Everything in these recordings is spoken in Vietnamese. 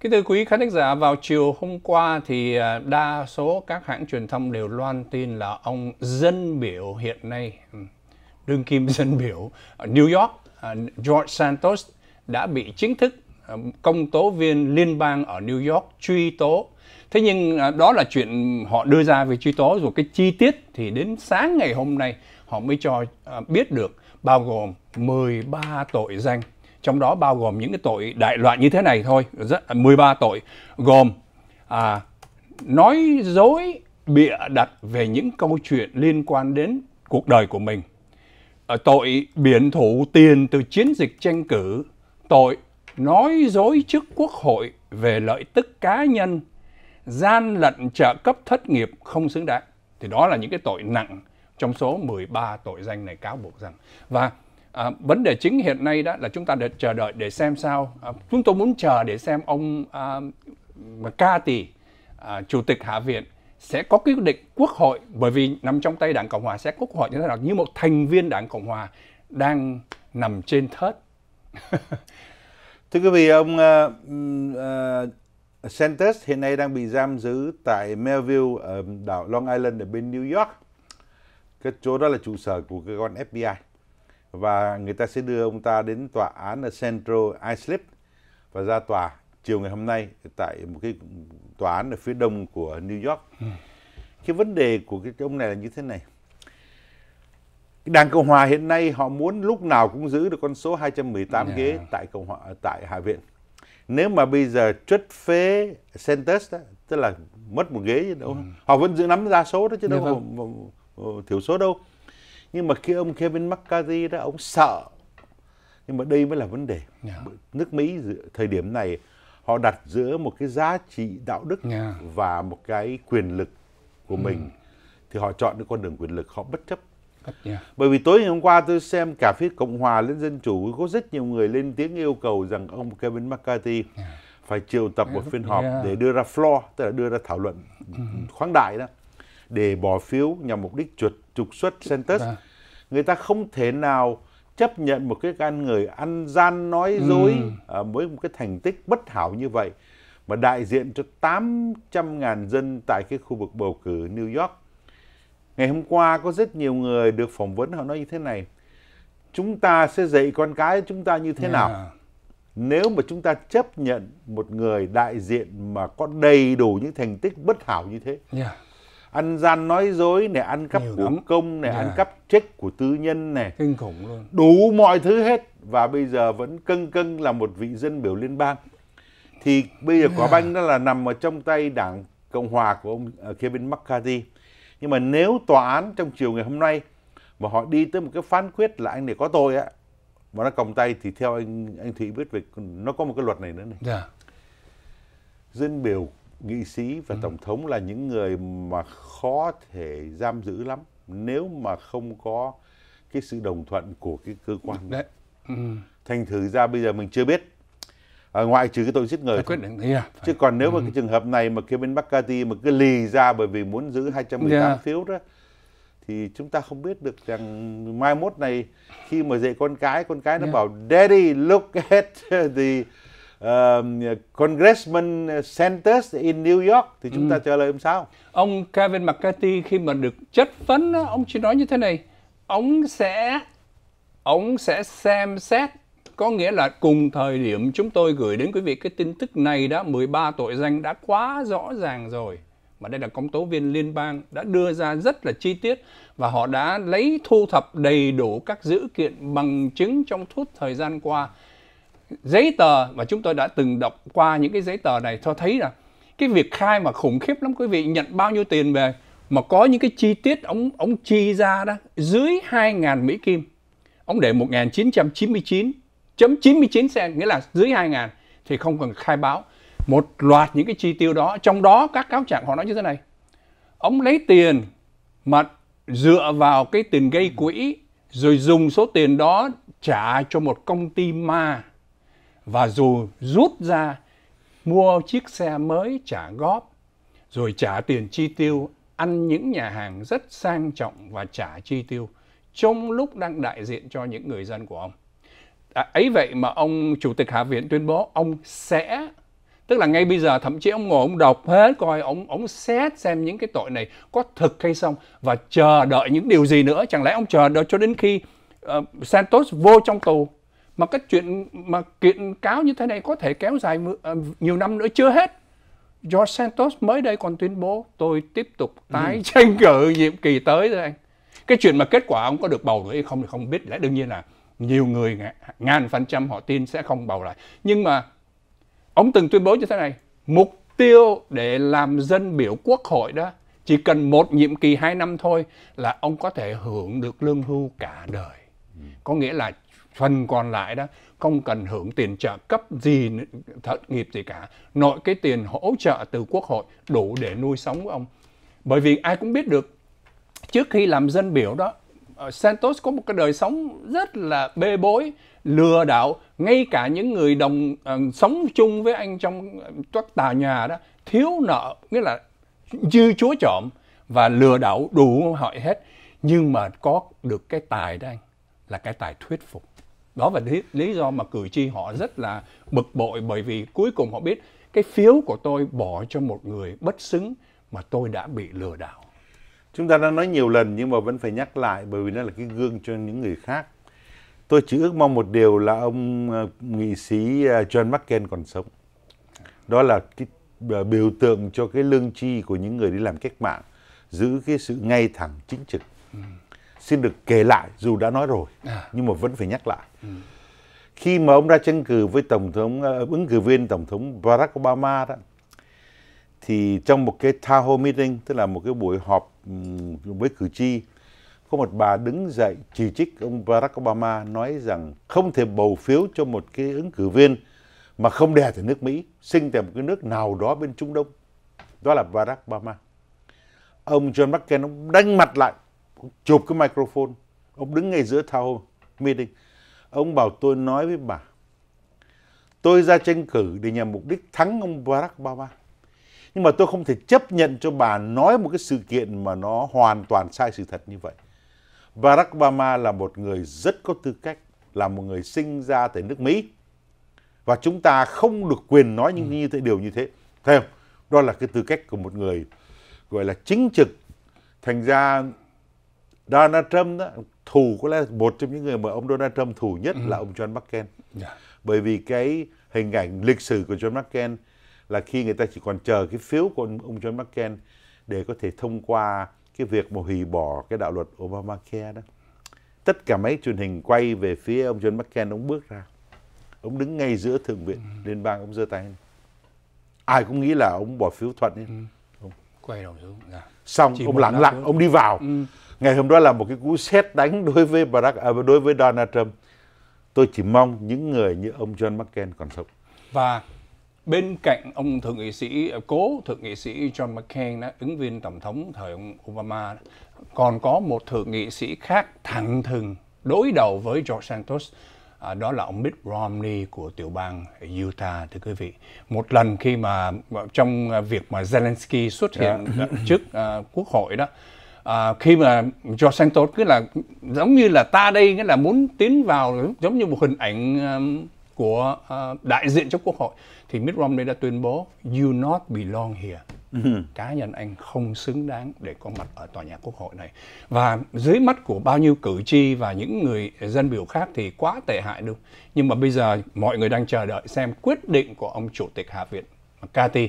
Kính thưa quý khán giả, vào chiều hôm qua thì à, đa số các hãng truyền thông đều loan tin là ông dân biểu hiện nay, đương kim dân biểu ở New York, à, George Santos đã bị chính thức à, công tố viên liên bang ở New York truy tố. Thế nhưng đó là chuyện họ đưa ra về truy tố rồi cái chi tiết thì đến sáng ngày hôm nay họ mới cho biết được bao gồm 13 tội danh trong đó bao gồm những cái tội đại loại như thế này thôi, rất 13 tội gồm à, nói dối bịa đặt về những câu chuyện liên quan đến cuộc đời của mình. À, tội biển thủ tiền từ chiến dịch tranh cử, tội nói dối trước quốc hội về lợi tức cá nhân, gian lận trợ cấp thất nghiệp không xứng đáng. Thì đó là những cái tội nặng trong số 13 tội danh này cáo buộc rằng và À, vấn đề chính hiện nay đó là chúng ta để chờ đợi để xem sao. À, chúng tôi muốn chờ để xem ông à, Ca Tỷ, à, chủ tịch Hạ viện sẽ có quyết định quốc hội bởi vì nằm trong tay Đảng Cộng hòa sẽ quốc hội như thế nào như một thành viên Đảng Cộng hòa đang nằm trên thớt. Thưa quý vị, ông uh, uh, Santos hiện nay đang bị giam giữ tại Melville ở đảo Long Island ở bên New York. Cái chỗ đó là trụ sở của cái con FBI và người ta sẽ đưa ông ta đến tòa án ở Central Islip và ra tòa chiều ngày hôm nay tại một cái tòa án ở phía đông của New York. Cái vấn đề của cái ông này là như thế này. Đảng Cộng hòa hiện nay họ muốn lúc nào cũng giữ được con số 218 yeah. Dạ. ghế tại Cộng hòa tại Hạ viện. Nếu mà bây giờ trất phế Centers tức là mất một ghế chứ đâu, ừ. họ vẫn giữ nắm đa số đó chứ đâu dạ vâng. thiểu số đâu nhưng mà khi ông Kevin McCarthy đó ông sợ nhưng mà đây mới là vấn đề yeah. Dạ. nước Mỹ thời điểm này họ đặt giữa một cái giá trị đạo đức yeah. Dạ. và một cái quyền lực của mm. mình thì họ chọn cái con đường quyền lực họ bất chấp Yeah. Dạ. Bởi vì tối ngày hôm qua tôi xem cả phía Cộng hòa lên Dân chủ có rất nhiều người lên tiếng yêu cầu rằng ông Kevin McCarthy yeah. phải triệu tập một phiên họp yeah. để đưa ra floor tức là đưa ra thảo luận ừ. khoáng đại đó để bỏ phiếu nhằm mục đích chuột trục xuất Santos. À. Dạ. Người ta không thể nào chấp nhận một cái con người ăn gian nói dối ừ. À, với một cái thành tích bất hảo như vậy mà đại diện cho 800.000 dân tại cái khu vực bầu cử New York. Ngày hôm qua có rất nhiều người được phỏng vấn họ nói như thế này. Chúng ta sẽ dạy con cái chúng ta như thế yeah. Dạ. nào? Nếu mà chúng ta chấp nhận một người đại diện mà có đầy đủ những thành tích bất hảo như thế. Yeah dạ ăn gian nói dối này ăn cắp của công này yeah. ăn dạ. cắp trích của tư nhân này kinh khủng luôn đủ mọi thứ hết và bây giờ vẫn cân cân là một vị dân biểu liên bang thì bây giờ quả dạ. banh đó là nằm ở trong tay đảng cộng hòa của ông ờ, Kevin McCarthy nhưng mà nếu tòa án trong chiều ngày hôm nay mà họ đi tới một cái phán quyết là anh này có tội á mà nó còng tay thì theo anh anh thị biết về nó có một cái luật này nữa này yeah. Dạ. dân biểu nghị sĩ và ừ. tổng thống là những người mà khó thể giam giữ lắm nếu mà không có cái sự đồng thuận của cái cơ quan đấy ừ. thành thử ra bây giờ mình chưa biết à, ngoại trừ cái tội giết người quyết định đấy à, chứ còn nếu ừ. mà cái trường hợp này mà cái bên McCarthy mà cứ lì ra bởi vì muốn giữ 218 yeah. phiếu đó thì chúng ta không biết được rằng mai mốt này khi mà dạy con cái con cái nó yeah. bảo daddy look at the Ờ, Congressman Sanders in New York thì chúng ừ. ta trả lời ông sao? Ông Kevin McCarthy khi mà được chất vấn ông chỉ nói như thế này, ông sẽ ông sẽ xem xét có nghĩa là cùng thời điểm chúng tôi gửi đến quý vị cái tin tức này đã 13 tội danh đã quá rõ ràng rồi mà đây là công tố viên liên bang đã đưa ra rất là chi tiết và họ đã lấy thu thập đầy đủ các dữ kiện bằng chứng trong suốt thời gian qua giấy tờ mà chúng tôi đã từng đọc qua những cái giấy tờ này cho thấy là cái việc khai mà khủng khiếp lắm quý vị nhận bao nhiêu tiền về mà có những cái chi tiết ông ông chi ra đó dưới 2.000 Mỹ Kim ông để 1999 chấm 99 cent nghĩa là dưới 2.000 thì không cần khai báo một loạt những cái chi tiêu đó trong đó các cáo trạng họ nói như thế này ông lấy tiền mà dựa vào cái tiền gây quỹ rồi dùng số tiền đó trả cho một công ty ma và dù rút ra mua chiếc xe mới trả góp rồi trả tiền chi tiêu ăn những nhà hàng rất sang trọng và trả chi tiêu trong lúc đang đại diện cho những người dân của ông à, ấy vậy mà ông chủ tịch hạ viện tuyên bố ông sẽ tức là ngay bây giờ thậm chí ông ngồi ông đọc hết coi ông ông xét xem những cái tội này có thực hay không và chờ đợi những điều gì nữa chẳng lẽ ông chờ đợi cho đến khi uh, Santos vô trong tù mà cái chuyện mà kiện cáo như thế này có thể kéo dài à, nhiều năm nữa chưa hết George Santos mới đây còn tuyên bố tôi tiếp tục tái ừ. tranh cử nhiệm kỳ tới rồi anh. Cái chuyện mà kết quả ông có được bầu nữa hay không thì không biết lẽ đương nhiên là nhiều người ngàn phần trăm họ tin sẽ không bầu lại. Nhưng mà ông từng tuyên bố như thế này, mục tiêu để làm dân biểu quốc hội đó chỉ cần một nhiệm kỳ hai năm thôi là ông có thể hưởng được lương hưu cả đời. Ừ. Có nghĩa là phần còn lại đó không cần hưởng tiền trợ cấp gì thật nghiệp gì cả nội cái tiền hỗ trợ từ quốc hội đủ để nuôi sống của ông bởi vì ai cũng biết được trước khi làm dân biểu đó ờ, Santos có một cái đời sống rất là bê bối lừa đảo ngay cả những người đồng uh, sống chung với anh trong các tòa nhà đó thiếu nợ nghĩa là dư chúa trộm và lừa đảo đủ họ hết nhưng mà có được cái tài đó anh là cái tài thuyết phục đó là lý, lý do mà cử tri họ rất là bực bội bởi vì cuối cùng họ biết cái phiếu của tôi bỏ cho một người bất xứng mà tôi đã bị lừa đảo chúng ta đã nói nhiều lần nhưng mà vẫn phải nhắc lại bởi vì nó là cái gương cho những người khác tôi chỉ ước mong một điều là ông ờ, nghị sĩ ờ, John McCain còn sống đó là cái ờ, biểu tượng cho cái lương tri của những người đi làm cách mạng giữ cái sự ngay thẳng chính trực ừ xin được kể lại dù đã nói rồi à. nhưng mà vẫn phải nhắc lại. Ừ. Khi mà ông ra tranh cử với tổng thống ờ, ứng cử viên tổng thống Barack Obama đó thì trong một cái town hall meeting tức là một cái buổi họp ừ, với cử tri có một bà đứng dậy chỉ trích ông Barack Obama nói rằng không thể bầu phiếu cho một cái ứng cử viên mà không đè từ nước Mỹ, sinh từ một cái nước nào đó bên Trung Đông. Đó là Barack Obama. Ông John McCain ông đánh mặt lại chụp cái microphone, ông đứng ngay giữa thao meeting. Ông bảo tôi nói với bà, tôi ra tranh cử để nhằm mục đích thắng ông Barack Obama. Nhưng mà tôi không thể chấp nhận cho bà nói một cái sự kiện mà nó hoàn toàn sai sự thật như vậy. Barack Obama là một người rất có tư cách, là một người sinh ra tại nước Mỹ. Và chúng ta không được quyền nói những ừ. như thế, điều như thế. Thấy không? Đó là cái tư cách của một người gọi là chính trực. Thành ra Donald Trump đó, thù có lẽ một trong những người mà ông Donald Trump thù nhất ừ. là ông John McCain. Yeah. Dạ. Bởi vì cái hình ảnh lịch sử của John McCain là khi người ta chỉ còn chờ cái phiếu của ông John McCain để có thể thông qua cái việc mà hủy bỏ cái đạo luật Obamacare đó. Tất cả mấy truyền hình quay về phía ông John McCain, ông bước ra. Ông đứng ngay giữa Thượng viện ừ. Liên bang, ông giơ tay Ai cũng nghĩ là ông bỏ phiếu thuận lên. Ừ. Quay đầu xuống. Dạ. Xong, Chỉ ông lặng lặng, ông đi vào. Ừ ngày hôm đó là một cái cú xét đánh đối với Barack à, đối với Donald Trump tôi chỉ mong những người như ông John McCain còn sống và bên cạnh ông thượng nghị sĩ cố thượng nghị sĩ John McCain đó, ứng viên tổng thống thời ông Obama đó, còn có một thượng nghị sĩ khác thẳng thừng đối đầu với George Santos à, đó là ông Mitt Romney của tiểu bang Utah thưa quý vị một lần khi mà à, trong à, việc mà Zelensky xuất hiện dạ. trước à, quốc hội đó à, khi mà cho sang tốt, cứ là giống như là ta đây nghĩa là muốn tiến vào giống như một hình ảnh um, của uh, đại diện cho quốc hội thì Mitt Romney đã tuyên bố you not belong here ừ. cá nhân anh không xứng đáng để có mặt ở tòa nhà quốc hội này và dưới mắt của bao nhiêu cử tri và những người dân biểu khác thì quá tệ hại đúng nhưng mà bây giờ mọi người đang chờ đợi xem quyết định của ông chủ tịch hạ viện Cathy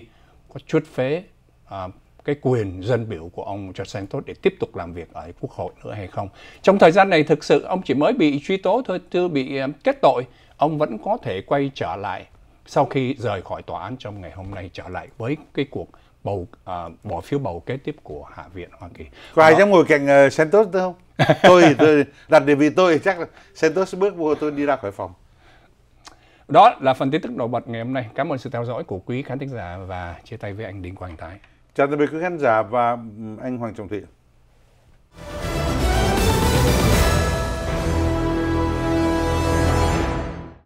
có chút phế uh, cái quyền dân biểu của ông George Santos để tiếp tục làm việc ở Quốc hội nữa hay không. Trong thời gian này thực sự ông chỉ mới bị truy tố thôi, chưa bị ờ, kết tội, ông vẫn có thể quay trở lại sau khi rời khỏi tòa án trong ngày hôm nay trở lại với cái cuộc bầu à, bỏ phiếu bầu kế tiếp của Hạ viện Hoa Kỳ. Có ai dám ngồi cạnh uh, ờ, Santos nữa không? tôi tôi đặt đề vị tôi chắc là Santos bước vô tôi đi ra khỏi phòng. Đó là phần tin tức nổi bật ngày hôm nay. Cảm ơn sự theo dõi của quý khán thính giả và chia tay với anh Đinh Quang Thái. Chào tạm biệt quý khán giả và ừ, anh Hoàng Trọng Thị.